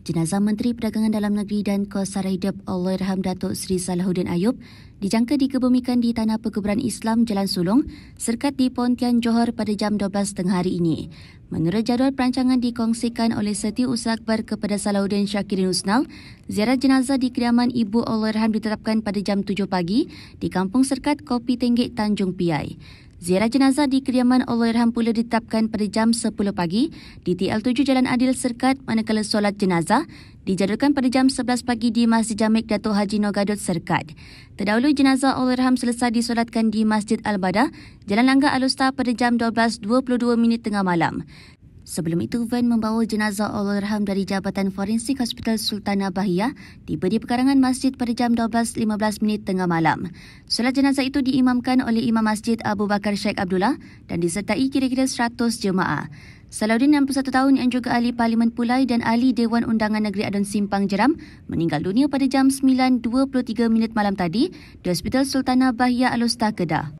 Jenazah Menteri Perdagangan Dalam Negeri dan Kuasa Hidup Allahyarham Datuk Seri Salahuddin Ayub dijangka dikebumikan di Tanah Perkuburan Islam Jalan Sulong, serkat di Pontian Johor pada jam 12.30 hari ini. Menurut jadual perancangan dikongsikan oleh Seti Usakbar kepada Salahuddin Syakirin Usnal, ziarah jenazah di kediaman Ibu Allahyarham ditetapkan pada jam 7 pagi di Kampung Serkat Kopi Tenggit Tanjung Piai. Ziarah jenazah di kediaman Allahyarham pula ditetapkan pada jam 10 pagi di TL7 Jalan Adil Serkat manakala solat jenazah dijadualkan pada jam 11 pagi di Masjid Jamik Dato' Haji Nogadot Serkat. Terdahulu jenazah Allahyarham selesai disolatkan di Masjid Al-Badah Jalan Langgar Alustar pada jam 12.22 minit tengah malam. Sebelum itu, van membawa jenazah Allahyarham dari Jabatan Forensik Hospital Sultanah Bahiyah tiba di pekarangan masjid pada jam 12.15 minit tengah malam. Solat jenazah itu diimamkan oleh Imam Masjid Abu Bakar Sheikh Abdullah dan disertai kira-kira 100 jemaah. Salahuddin 61 tahun yang juga ahli Parlimen Pulai dan ahli Dewan Undangan Negeri Adun Simpang Jeram meninggal dunia pada jam 9.23 minit malam tadi di Hospital Sultanah Bahia Alustah Kedah.